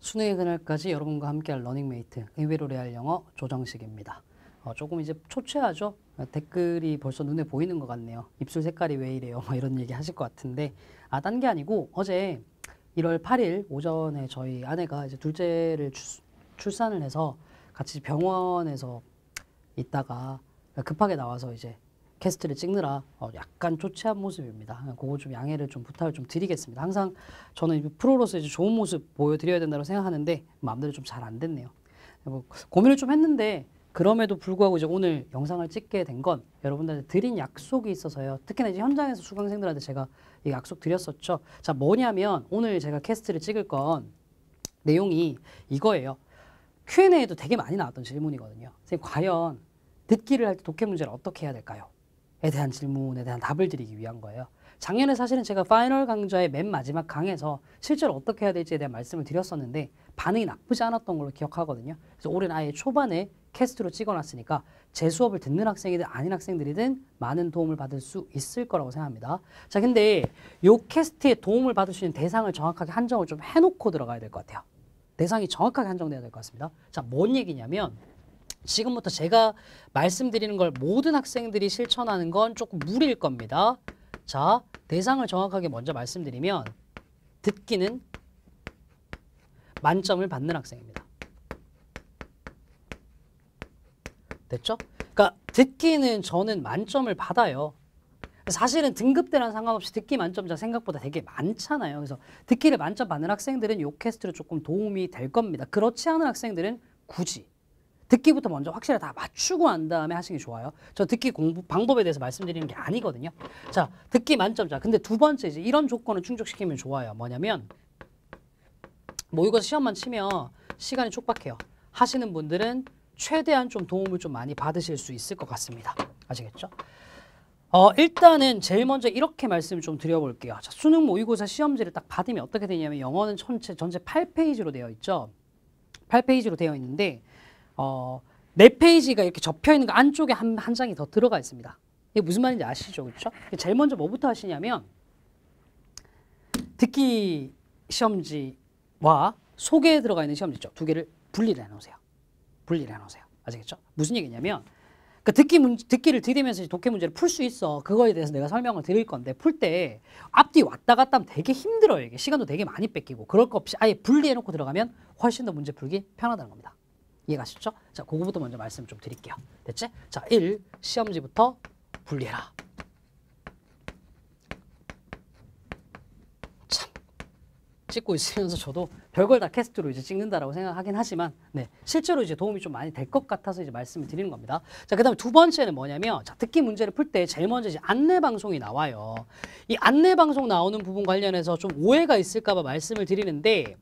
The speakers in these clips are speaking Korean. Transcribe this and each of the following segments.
수능의 그날까지 여러분과 함께할 러닝메이트 의외로 레알 영어 조정식입니다. 어, 조금 이제 초췌하죠? 댓글이 벌써 눈에 보이는 것 같네요. 입술 색깔이 왜 이래요? 이런 얘기 하실 것 같은데 아, 딴게 아니고 어제 1월 8일 오전에 저희 아내가 이제 둘째를 출산을 해서 같이 병원에서 있다가 급하게 나와서 이제 캐스트를 찍느라 어, 약간 초췌한 모습입니다. 그거 좀 양해를 좀 부탁을 좀 드리겠습니다. 항상 저는 프로로서 이제 좋은 모습 보여드려야 된다고 생각하는데 마음대로 좀 잘 안 됐네요. 뭐 고민을 좀 했는데 그럼에도 불구하고 이제 오늘 영상을 찍게 된 건 여러분들한테 드린 약속이 있어서요. 특히나 이제 현장에서 수강생들한테 제가 이 약속 드렸었죠. 자 뭐냐면 오늘 제가 캐스트를 찍을 건 내용이 이거예요. Q&A에도 되게 많이 나왔던 질문이거든요. 선생님 과연 듣기를 할 때 독해 문제를 어떻게 해야 될까요? 에 대한 질문에 대한 답을 드리기 위한 거예요. 작년에 사실은 제가 파이널 강좌의 맨 마지막 강에서 실제로 어떻게 해야 될지에 대한 말씀을 드렸었는데 반응이 나쁘지 않았던 걸로 기억하거든요. 그래서 올해는 아예 초반에 캐스트로 찍어놨으니까 제 수업을 듣는 학생이든 아닌 학생들이든 많은 도움을 받을 수 있을 거라고 생각합니다. 자, 근데 요 캐스트에 도움을 받을 수 있는 대상을 정확하게 한정을 좀 해놓고 들어가야 될 것 같아요. 대상이 정확하게 한정되어야될 것 같습니다. 자, 뭔 얘기냐면 지금부터 제가 말씀드리는 걸 모든 학생들이 실천하는 건 조금 무리일 겁니다. 자, 대상을 정확하게 먼저 말씀드리면 듣기는 만점을 받는 학생입니다. 됐죠? 그러니까 듣기는 저는 만점을 받아요. 사실은 등급대랑 상관없이 듣기 만점자 생각보다 되게 많잖아요. 그래서 듣기를 만점 받는 학생들은 요 캐스트로 조금 도움이 될 겁니다. 그렇지 않은 학생들은 굳이 듣기부터 먼저 확실히 다 맞추고 한 다음에 하시는 게 좋아요. 저 듣기 공부 방법에 대해서 말씀드리는 게 아니거든요. 자, 듣기 만점자. 근데 두 번째 이제 이런 조건을 충족시키면 좋아요. 뭐냐면 모의고사 시험만 치면 시간이 촉박해요. 하시는 분들은 최대한 좀 도움을 좀 많이 받으실 수 있을 것 같습니다. 아시겠죠? 어, 일단은 제일 먼저 이렇게 말씀을 좀 드려볼게요. 자, 수능 모의고사 시험지를 딱 받으면 어떻게 되냐면 영어는 전체, 전체 8페이지로 되어 있죠. 8페이지로 되어 있는데 어, 네 페이지가 이렇게 접혀 있는 거 안쪽에 한, 한 장이 더 들어가 있습니다. 이게 무슨 말인지 아시죠? 그렇죠? 제일 먼저 뭐부터 하시냐면 듣기 시험지와 소개에 들어가 있는 시험지죠. 두 개를 분리를 해놓으세요. 분리를 해놓으세요. 아시겠죠? 무슨 얘기냐면 그 듣기 문, 듣기를 들이면서 독해 문제를 풀 수 있어. 그거에 대해서 내가 설명을 드릴 건데 풀 때 앞뒤 왔다 갔다 하면 되게 힘들어요. 이게 시간도 되게 많이 뺏기고 그럴 거 없이 아예 분리해놓고 들어가면 훨씬 더 문제 풀기 편하다는 겁니다. 이해가시죠 자, 그거부터 먼저 말씀 좀 드릴게요. 됐지? 자, 1. 시험지부터 분리해라. 참. 찍고 있으면서 저도 별걸 다 캐스트로 이제 찍는다라고 생각하긴 하지만 네. 실제로 이제 도움이 좀 많이 될 것 같아서 이제 말씀을 드리는 겁니다. 자, 그다음에 두 번째는 뭐냐면 자, 듣기 문제를 풀 때 제일 먼저 이제 안내 방송이 나와요. 이 안내 방송 나오는 부분 관련해서 좀 오해가 있을까 봐 말씀을 드리는데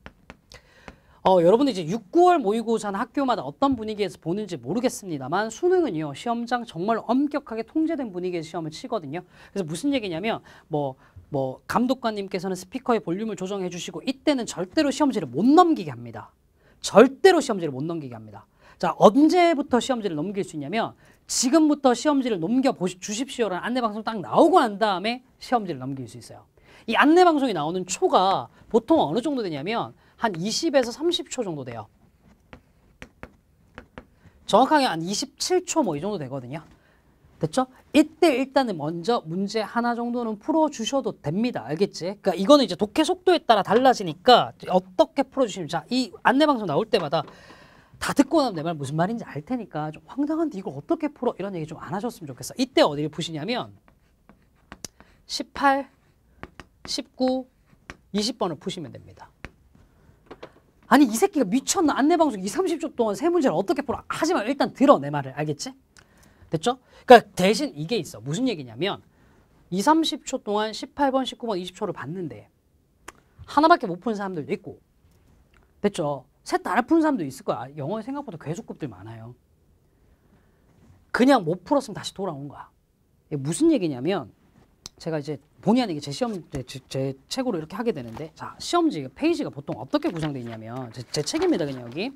어, 여러분들 이제 6, 9월 모의고사는 학교마다 어떤 분위기에서 보는지 모르겠습니다만 수능은요 시험장 정말 엄격하게 통제된 분위기에서 시험을 치거든요. 그래서 무슨 얘기냐면 뭐뭐 뭐 감독관님께서는 스피커의 볼륨을 조정해 주시고 이때는 절대로 시험지를 못 넘기게 합니다. 절대로 시험지를 못 넘기게 합니다. 자 언제부터 시험지를 넘길 수 있냐면 지금부터 시험지를 넘겨 주십시오라는 안내방송 딱 나오고 난 다음에 시험지를 넘길 수 있어요. 이 안내방송이 나오는 초가 보통 어느 정도 되냐면 한 20에서 30초 정도 돼요. 정확하게 한 27초 뭐 이 정도 되거든요. 됐죠? 이때 일단은 먼저 문제 하나 정도는 풀어주셔도 됩니다. 알겠지? 그러니까 이거는 이제 독해 속도에 따라 달라지니까 어떻게 풀어주시면 자, 이 안내방송 나올 때마다 다 듣고 나면 내 말 무슨 말인지 알 테니까 좀 황당한데 이걸 어떻게 풀어? 이런 얘기 좀 안 하셨으면 좋겠어. 이때 어디를 푸시냐면 18, 19, 20번을 푸시면 됩니다. 아니 이 새끼가 미쳤나 안내방송 2, 30초 동안 세 문제를 어떻게 풀어 하지만 일단 들어 내 말을 알겠지? 됐죠? 그러니까 대신 이게 있어 무슨 얘기냐면 2, 30초 동안 18번, 19번, 20초를 봤는데 하나밖에 못 푼 사람들도 있고 됐죠? 셋다 푼 사람도 있을 거야 영어 생각보다 괴수급들 많아요 그냥 못 풀었으면 다시 돌아온 거야 이게 무슨 얘기냐면 제가 이제 본의 아니게 제 시험 네, 제, 제 책으로 이렇게 하게 되는데 자 시험지 페이지가 보통 어떻게 구성되어 있냐면 제, 제 책입니다 그냥 여기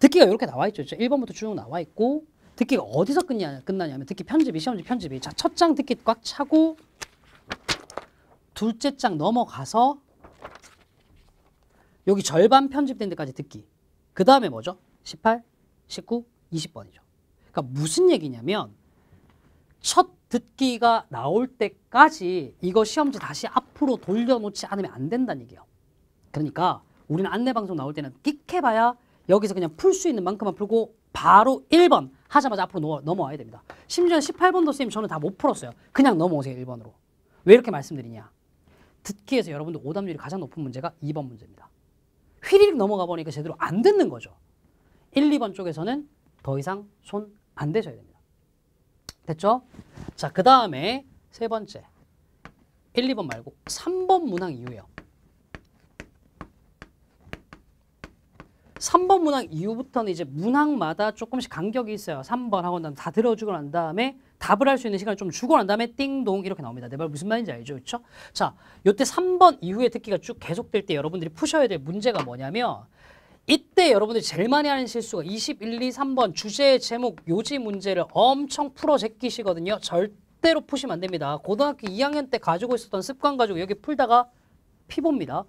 듣기가 이렇게 나와 있죠 1번부터 쭉 나와 있고 듣기가 어디서 끝냐, 끝나냐면 듣기 편집이 시험지 편집이 자 첫 장 듣기 꽉 차고 둘째 장 넘어가서 여기 절반 편집된 데까지 듣기 그 다음에 뭐죠? 18, 19, 20번이죠 그러니까 무슨 얘기냐면 첫 듣기가 나올 때까지 이거 시험지 다시 앞으로 돌려놓지 않으면 안 된다는 얘기예요. 그러니까 우리는 안내방송 나올 때는 끽해봐야 여기서 그냥 풀 수 있는 만큼만 풀고 바로 1번 하자마자 앞으로 넘어, 와야 됩니다. 심지어 18번도 쌤 저는 다 못 풀었어요. 그냥 넘어오세요 1번으로. 왜 이렇게 말씀드리냐. 듣기에서 여러분들 오답률이 가장 높은 문제가 2번 문제입니다. 휘리릭 넘어가 보니까 제대로 안 듣는 거죠. 1, 2번 쪽에서는 더 이상 손 안 대셔야 됩니다. 됐죠? 자, 그 다음에 세 번째. 1, 2번 말고 3번 문항 이후에요 3번 문항 이후부터는 이제 문항마다 조금씩 간격이 있어요. 3번 하고 난다 들어주고 난 다음에 답을 할 수 있는 시간을 좀 주고 난 다음에 띵동 이렇게 나옵니다. 내 말 무슨 말인지 알죠? 그렇죠? 자, 요때 3번 이후에 듣기가 쭉 계속될 때 여러분들이 푸셔야 될 문제가 뭐냐면 이때 여러분들이 제일 많이 하는 실수가 21, 2, 3번 주제 제목 요지 문제를 엄청 풀어 제끼시거든요. 절대로 푸시면 안 됩니다. 고등학교 2학년 때 가지고 있었던 습관 가지고 여기 풀다가 피봅니다.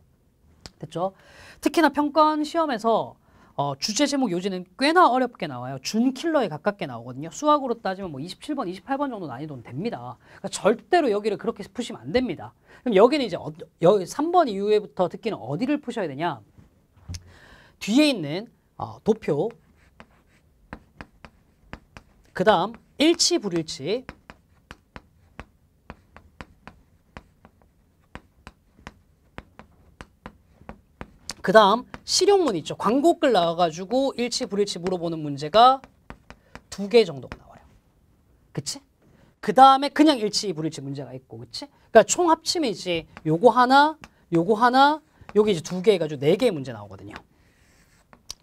됐죠? 특히나 평가원 시험에서 어, 주제 제목 요지는 꽤나 어렵게 나와요. 준킬러에 가깝게 나오거든요. 수학으로 따지면 뭐 27번, 28번 정도 난이도는 됩니다. 그러니까 절대로 여기를 그렇게 푸시면 안 됩니다. 그럼 여기는 이제 어, 3번 이후에부터 듣기는 어디를 푸셔야 되냐? 뒤에 있는 어, 도표 그 다음 일치 불일치 그 다음 실용문 있죠. 광고글 나와가지고 일치 불일치 물어보는 문제가 두 개 정도 나와요. 그치? 그 다음에 그냥 일치 불일치 문제가 있고 그치? 그러니까 총 합치면 이제 요거 하나 요거 하나 요게 이제 두 개 해가지고 네 개의 문제 나오거든요.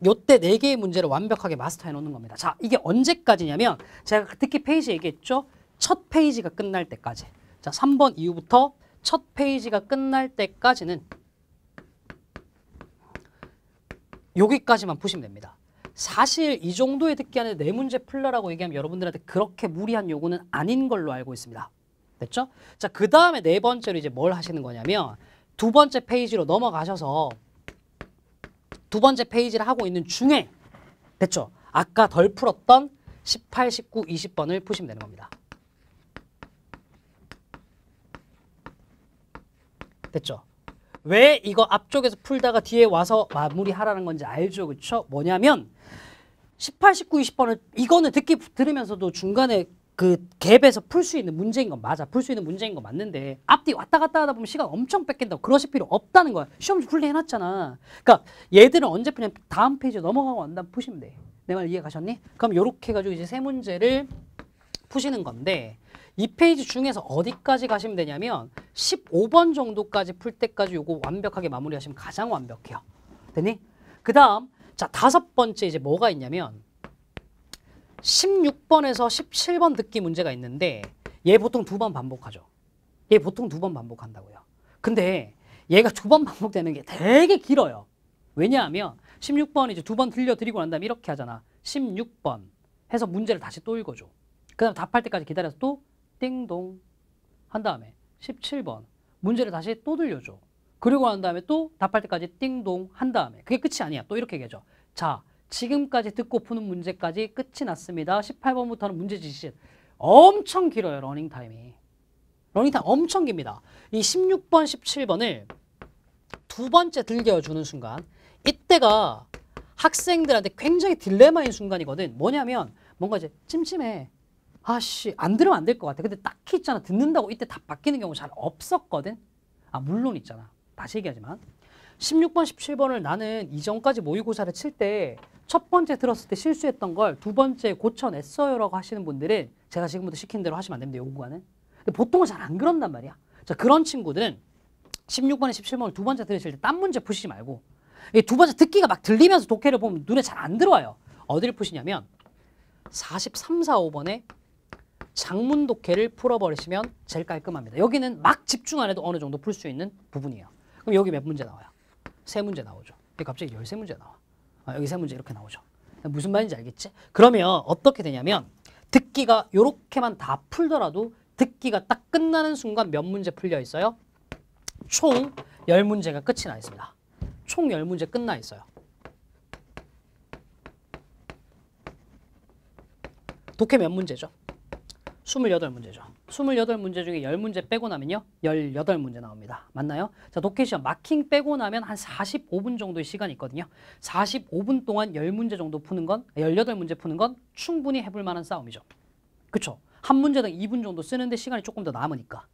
요때 네 개의 문제를 완벽하게 마스터해 놓는 겁니다. 자, 이게 언제까지냐면 제가 특히 페이지 얘기했죠. 첫 페이지가 끝날 때까지. 자, 3번 이후부터 첫 페이지가 끝날 때까지는 여기까지만 보시면 됩니다. 사실 이 정도의 듣기 안에 네 문제 풀라라고 얘기하면 여러분들한테 그렇게 무리한 요구는 아닌 걸로 알고 있습니다. 됐죠? 자, 그 다음에 네 번째로 이제 뭘 하시는 거냐면 두 번째 페이지로 넘어가셔서 두 번째 페이지를 하고 있는 중에 됐죠? 아까 덜 풀었던 18, 19, 20번을 푸시면 되는 겁니다. 됐죠? 왜 이거 앞쪽에서 풀다가 뒤에 와서 마무리하라는 건지 알죠? 그렇죠? 뭐냐면 18, 19, 20번을 이거는 듣기 들으면서도 중간에 그 갭에서 풀 수 있는 문제인 건 맞아. 풀 수 있는 문제인 건 맞는데 앞뒤 왔다 갔다 하다 보면 시간 엄청 뺏긴다고 그러실 필요 없다는 거야. 시험 풀리 해놨잖아. 그러니까 얘들은 언제 푸냐 다음 페이지 넘어가고 안 다음 푸시면 돼. 내 말 이해 가셨니? 그럼 이렇게 해가지고 이제 세 문제를 푸시는 건데 이 페이지 중에서 어디까지 가시면 되냐면 15번 정도까지 풀 때까지 요거 완벽하게 마무리하시면 가장 완벽해요. 되니? 그 다음 자 다섯 번째 이제 뭐가 있냐면 16번에서 17번 듣기 문제가 있는데 얘 보통 두 번 반복하죠. 얘 보통 두 번 반복한다고요. 근데 얘가 두 번 반복되는 게 되게 길어요. 왜냐하면 16번 이제 두 번 들려드리고 난 다음에 이렇게 하잖아. 16번 해서 문제를 다시 또 읽어줘. 그 다음 답할 때까지 기다려서 또 띵동 한 다음에 17번 문제를 다시 또 들려줘. 그리고 난 다음에 또 답할 때까지 띵동 한 다음에 그게 끝이 아니야. 또 이렇게 얘기하죠. 자 지금까지 듣고 푸는 문제까지 끝이 났습니다. 18번부터는 문제 지시. 엄청 길어요. 러닝 타임이. 러닝 타임 엄청 깁니다. 이 16번, 17번을 두 번째 들겨 주는 순간 이때가 학생들한테 굉장히 딜레마인 순간이거든. 뭐냐면 뭔가 이제 찜찜해. 아씨 안 들으면 안 될 것 같아. 근데 딱히 있잖아 듣는다고 이때 다 바뀌는 경우 잘 없었거든. 아 물론 있잖아. 다시 얘기하지만 16번, 17번을 나는 이전까지 모의고사를 칠때 첫 번째 들었을 때 실수했던 걸 두 번째 고쳐냈어요라고 하시는 분들은 제가 지금부터 시킨 대로 하시면 안 됩니다. 요구하는. 보통은 잘 안 그런단 말이야. 자, 그런 친구들은 16번에 17번을 두 번째 들으실 때 딴 문제 푸시지 말고 이 두 번째 듣기가 막 들리면서 독해를 보면 눈에 잘 안 들어와요. 어디를 푸시냐면 43, 4, 5번에 장문 독해를 풀어버리시면 제일 깔끔합니다. 여기는 막 집중 안 해도 어느 정도 풀 수 있는 부분이에요. 그럼 여기 몇 문제 나와요? 세 문제 나오죠. 갑자기 열 세 문제 나와. 아, 여기 세 문제 이렇게 나오죠. 무슨 말인지 알겠지? 그러면 어떻게 되냐면 듣기가 이렇게만 다 풀더라도 듣기가 딱 끝나는 순간 몇 문제 풀려 있어요? 총 10문제가 끝이 나 있습니다. 총 10문제 끝나 있어요. 독해 몇 문제죠? 스물여덟 문제죠 스물여덟 문제 중에 열문제 빼고 나면요 열여덟 문제 나옵니다. 맞나요? 자, 독해시험 마킹 빼고 나면 한 사십오 분 정도의 시간이 있거든요. 사십오 분 동안 열문제 정도 푸는 건, 열여덟 문제 푸는 건 충분히 해볼 만한 싸움이죠. 그쵸? 한 문제당 이분 정도 쓰는데 시간이 조금 더 남으니까.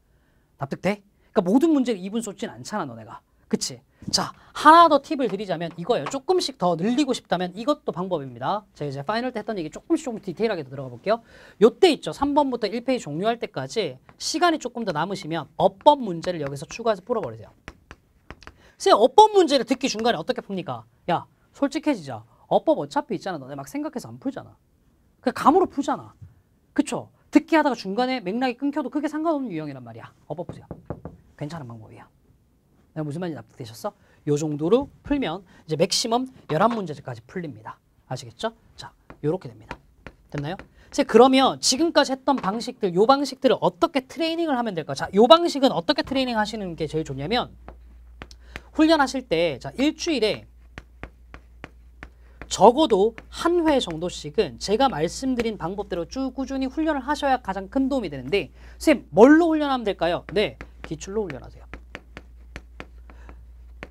납득돼? 그러니까 모든 문제가 2분 쏟진 않잖아, 너네가. 그치? 자, 하나 더 팁을 드리자면 이거예요. 조금씩 더 늘리고 싶다면 이것도 방법입니다. 제가 이제 파이널 때 했던 얘기 조금씩 조금 디테일하게 들어가 볼게요. 요때 있죠. 3번부터 1페이지 종료할 때까지 시간이 조금 더 남으시면 어법 문제를 여기서 추가해서 풀어버리세요. 쌤, 어법 문제를 듣기 중간에 어떻게 풉니까? 야, 솔직해지자. 어법 어차피 있잖아. 너네 막 생각해서 안 풀잖아. 그 감으로 풀잖아. 그쵸? 듣기 하다가 중간에 맥락이 끊겨도 크게 상관없는 유형이란 말이야. 어법 보세요. 괜찮은 방법이야. 무슨 말인지 납득되셨어? 요 정도로 풀면 이제 맥시멈 11문제까지 풀립니다. 아시겠죠? 자, 요렇게 됩니다. 됐나요? 이제 그러면 지금까지 했던 방식들, 요 방식들을 어떻게 트레이닝을 하면 될까? 자, 요 방식은 어떻게 트레이닝 하시는 게 제일 좋냐면 훈련하실 때 자, 일주일에 적어도 한 회 정도씩은 제가 말씀드린 방법대로 쭉 꾸준히 훈련을 하셔야 가장 큰 도움이 되는데 선생님 뭘로 훈련하면 될까요? 네, 기출로 훈련하세요.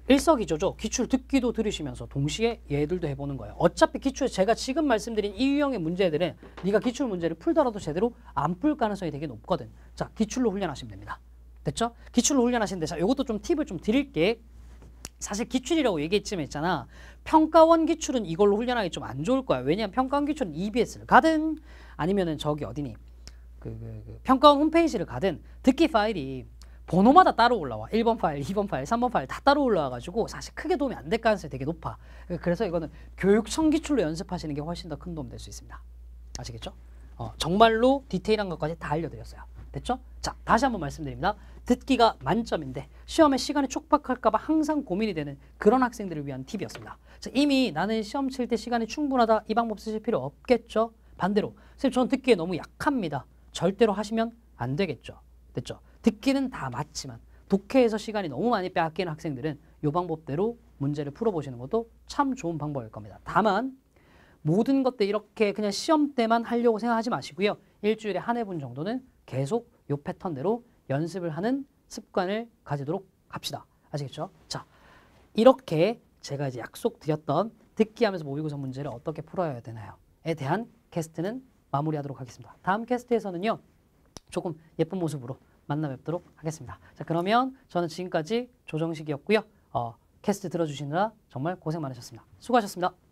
일석이조죠. 기출 듣기도 들으시면서 동시에 얘들도 해보는 거예요. 어차피 기출 제가 지금 말씀드린 이 유형의 문제들은 네가 기출 문제를 풀더라도 제대로 안 풀 가능성이 되게 높거든. 자, 기출로 훈련하시면 됩니다. 됐죠? 기출로 훈련하시는데 자, 이것도 좀 팁을 좀 드릴게. 사실 기출이라고 얘기했지만 있잖아. 평가원 기출은 이걸로 훈련하기 좀 안 좋을 거야. 왜냐면 하 평가원 기출은 EBS를 가든 아니면은 저기 어디니? 그, 그, 그 평가원 홈페이지를 가든 듣기 파일이 번호마다 따로 올라와. 1번 파일, 2번 파일, 3번 파일 다 따로 올라와가지고 사실 크게 도움이 안 될 가능성이 되게 높아. 그래서 이거는 교육청 기출로 연습하시는 게 훨씬 더 큰 도움 될 수 있습니다. 아시겠죠? 어, 정말로 디테일한 것까지 다 알려드렸어요. 됐죠? 자, 다시 한번 말씀드립니다. 듣기가 만점인데 시험에 시간이 촉박할까 봐 항상 고민이 되는 그런 학생들을 위한 팁이었습니다. 자, 이미 나는 시험 칠 때 시간이 충분하다 이 방법 쓰실 필요 없겠죠? 반대로 선생님 저는 듣기에 너무 약합니다. 절대로 하시면 안 되겠죠. 됐죠? 듣기는 다 맞지만 독해에서 시간이 너무 많이 빼앗기는 학생들은 이 방법대로 문제를 풀어보시는 것도 참 좋은 방법일 겁니다. 다만 모든 것들 이렇게 그냥 시험 때만 하려고 생각하지 마시고요. 일주일에 한 해분 정도는 계속 이 패턴대로 연습을 하는 습관을 가지도록 합시다. 아시겠죠? 자, 이렇게 제가 이제 약속드렸던 듣기 하면서 모의고사 문제를 어떻게 풀어야 되나요?에 대한 캐스트는 마무리하도록 하겠습니다. 다음 캐스트에서는요. 조금 예쁜 모습으로 만나 뵙도록 하겠습니다. 자, 그러면 저는 지금까지 조정식이었고요. 어, 캐스트 들어주시느라 정말 고생 많으셨습니다. 수고하셨습니다.